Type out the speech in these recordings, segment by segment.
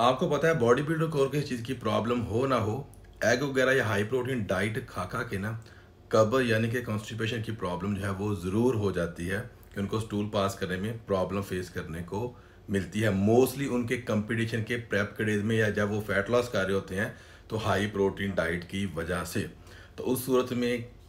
आपको पता है बॉडी बिल्डर को किसी चीज़ की प्रॉब्लम हो ना हो एग वगैरह या हाई प्रोटीन डाइट खा खा के ना कब्र यानी कि कॉन्स्टिपेशन की प्रॉब्लम जो है वो ज़रूर हो जाती है कि उनको स्टूल पास करने में प्रॉब्लम फेस करने को मिलती है मोस्टली उनके कंपटीशन के प्रेप के डेज में या जब वो फैट लॉस कर रहे होते हैं तो हाई प्रोटीन डाइट की वजह से तो उस सूरत में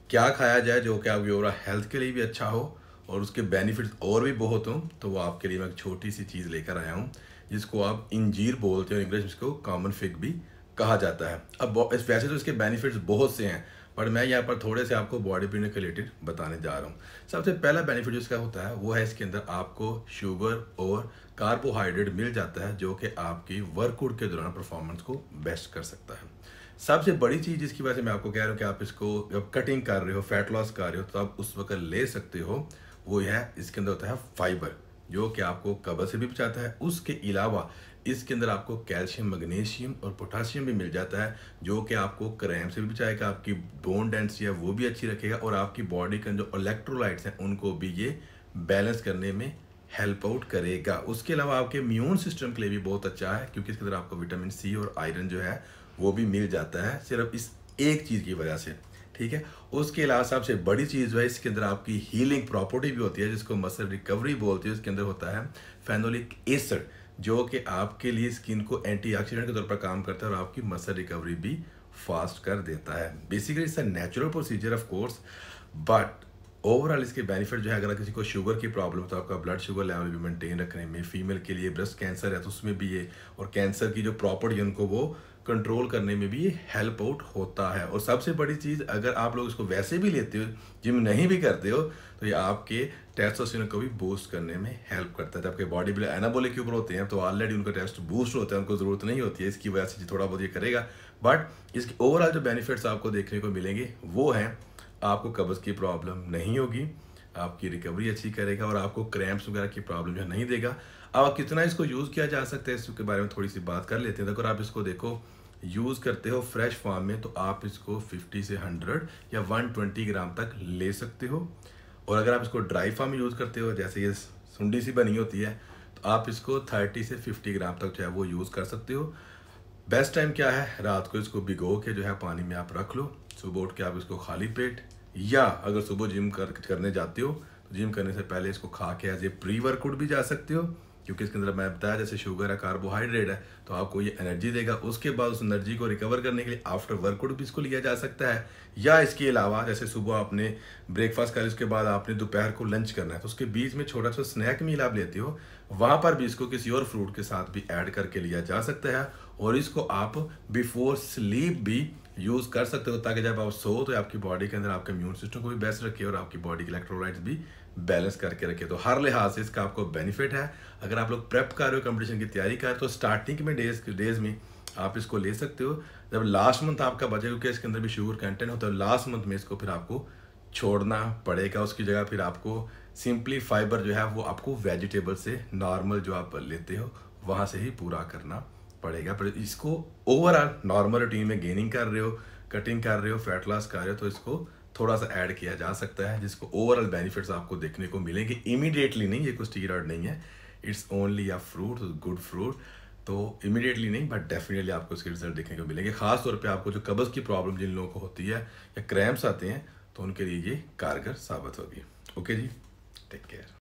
क्या खाया जाए जो कि आपकी ओवरऑल हेल्थ के लिए भी अच्छा हो और उसके बेनिफिट्स और भी बहुत हों तो वो आपके लिए मैं एक छोटी सी चीज़ लेकर आया हूँ जिसको आप इंजीर बोलते हो इंग्लिश में इसको कॉमन फिग भी कहा जाता है अब वैसे तो इसके बेनिफिट्स बहुत से हैं पर मैं यहाँ पर थोड़े से आपको बॉडी बिल्डिंग के रिलेटेड बताने जा रहा हूँ सबसे पहला बेनिफिट जो इसका होता है वो है इसके अंदर आपको शुगर और कार्बोहाइड्रेट मिल जाता है जो कि आपकी वर्कआउट के दौरान परफॉर्मेंस को बेस्ट कर सकता है सबसे बड़ी चीज़ जिसकी वजह से मैं आपको कह रहा हूँ कि आप इसको जब कटिंग कर रहे हो फैट लॉस कर रहे हो तो आप उस वक्त ले सकते हो वो है इसके अंदर होता है फाइबर जो कि आपको कब्ज से भी बचाता है उसके अलावा इसके अंदर आपको कैल्शियम मैग्नीशियम और पोटासियम भी मिल जाता है जो कि आपको क्रैम से भी बचाएगा आपकी बोन डेंसिटी है वो भी अच्छी रखेगा और आपकी बॉडी के जो इलेक्ट्रोलाइट्स हैं उनको भी ये बैलेंस करने में हेल्प आउट करेगा उसके अलावा आपके इम्यून सिस्टम के लिए भी बहुत अच्छा है क्योंकि इसके अंदर आपको विटामिन सी और आयरन जो है वो भी मिल जाता है सिर्फ इस एक चीज़ की वजह से ठीक है उसके अलावा सबसे बड़ी चीज़ है इसके अंदर आपकी हीलिंग प्रॉपर्टी भी होती है जिसको मसल रिकवरी बोलती है उसके अंदर होता है फेनोलिक एसड जो कि आपके लिए स्किन को एंटीऑक्सीडेंट के तौर पर काम करता है और आपकी मसल रिकवरी भी फास्ट कर देता है basically it's a natural procedure of course but overall इसके बेनिफिट जो है अगर किसी को शुगर की प्रॉब्लम तो आपका ब्लड शुगर लेवल भी मेंटेन रखने में फीमेल के लिए ब्रेस्ट कैंसर है तो उसमें भी ये और कैंसर की जो प्रॉपर्टी है उनको वो कंट्रोल करने में भी ये हेल्प आउट होता है और सबसे बड़ी चीज़ अगर आप लोग इसको वैसे भी लेते हो जिम नहीं भी करते हो तो ये आपके टेस्टोस्टेरोन को भी बूस्ट करने में हेल्प करता है जबकि बॉडी बिल एनाबोलिक के ऊपर होते हैं तो ऑलरेडी उनका टेस्ट बूस्ट होता है उनको ज़रूरत नहीं होती है इसकी वजह से थोड़ा बहुत ये करेगा बट इसके ओवरऑल जो बेनिफिट्स आपको देखने को मिलेंगे वो हैं आपको कब्ज़ की प्रॉब्लम नहीं होगी आपकी रिकवरी अच्छी करेगा और आपको क्रैम्प्स वगैरह की प्रॉब्लम जो नहीं देगा अब कितना इसको यूज़ किया जा सकता है इसके बारे में थोड़ी सी बात कर लेते हैं अगर आप इसको देखो यूज़ करते हो फ्रेश फॉर्म में तो आप इसको 50 से 100 या 120 ग्राम तक ले सकते हो और अगर आप इसको ड्राई फॉर्म में यूज़ करते हो जैसे ये सुंडी सी बनी होती है तो आप इसको 30 से 50 ग्राम तक जो है वो यूज़ कर सकते हो बेस्ट टाइम क्या है रात को इसको भिगो के जो है पानी में आप रख लो सुबह उठ के आप इसको खाली पेट या अगर सुबह जिम कर करने जाते हो तो जिम करने से पहले इसको खा के एज ए प्री वर्कआउट भी जा सकते हो क्योंकि इसके अंदर मैं बताया जैसे शुगर है कार्बोहाइड्रेट है तो आपको ये एनर्जी देगा उसके बाद उस एनर्जी को रिकवर करने के लिए आफ्टर वर्कआउट भी इसको लिया जा सकता है या इसके अलावा जैसे सुबह आपने ब्रेकफास्ट कर उसके बाद आपने दोपहर को लंच करना है तो उसके बीच में छोटा सा स्नैक मील आप लेते हो वहाँ पर भी इसको किसी और फ्रूट के साथ भी ऐड करके लिया जा सकता है और इसको आप बिफोर स्लीप भी यूज़ कर सकते हो ताकि जब आप सो तो आपकी बॉडी के अंदर आपका इम्यून सिस्टम को भी बेस्ट रखे और आपकी बॉडी के इलेक्ट्रोलाइट्स भी बैलेंस करके रखे तो हर लिहाज से इसका आपको बेनिफिट है अगर आप लोग प्रेप कर रहे हो कंपटीशन की तैयारी कर रहे तो स्टार्टिंग में डेज डेज में आप इसको ले सकते हो जब लास्ट मंथ आपका बचे क्योंकि इसके अंदर भी शुगर कंटेंट होता है लास्ट तो मंथ में इसको फिर आपको छोड़ना पड़ेगा उसकी जगह फिर आपको सिंपली फाइबर जो है वो आपको वेजिटेबल से नॉर्मल जो आप लेते हो वहाँ से ही पूरा करना पड़ेगा पर इसको ओवरऑल नॉर्मल रूटीन में गेनिंग कर रहे हो कटिंग कर रहे हो फैट लॉस कर रहे हो तो इसको थोड़ा सा ऐड किया जा सकता है जिसको ओवरऑल बेनिफिट्स आपको देखने को मिलेंगे इमीडिएटली नहीं ये कोई स्टीरॉयड नहीं है it's only a fruit good fruit तो इमीडिएटली नहीं बट डेफिनेटली आपको इसके रिजल्ट देखने को मिलेंगे खासतौर पर आपको जो कब्ज़ की प्रॉब्लम जिन लोगों को होती है या क्रैम्प्स आते हैं तो उनके लिए ये कारगर साबित होगी ओके जी टेक केयर